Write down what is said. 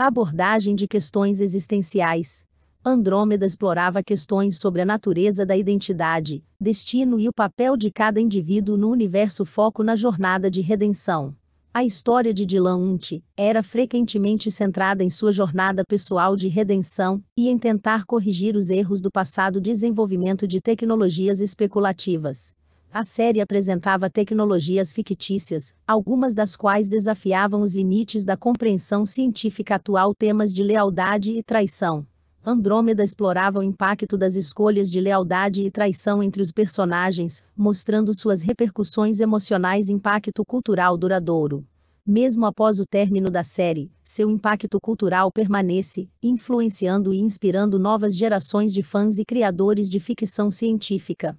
A abordagem de questões existenciais. Andrômeda explorava questões sobre a natureza da identidade, destino e o papel de cada indivíduo no universo foco na jornada de redenção. A história de Dylan Unte era frequentemente centrada em sua jornada pessoal de redenção e em tentar corrigir os erros do passado desenvolvimento de tecnologias especulativas. A série apresentava tecnologias fictícias, algumas das quais desafiavam os limites da compreensão científica atual, temas de lealdade e traição. Andrômeda explorava o impacto das escolhas de lealdade e traição entre os personagens, mostrando suas repercussões emocionais e impacto cultural duradouro. Mesmo após o término da série, seu impacto cultural permanece, influenciando e inspirando novas gerações de fãs e criadores de ficção científica.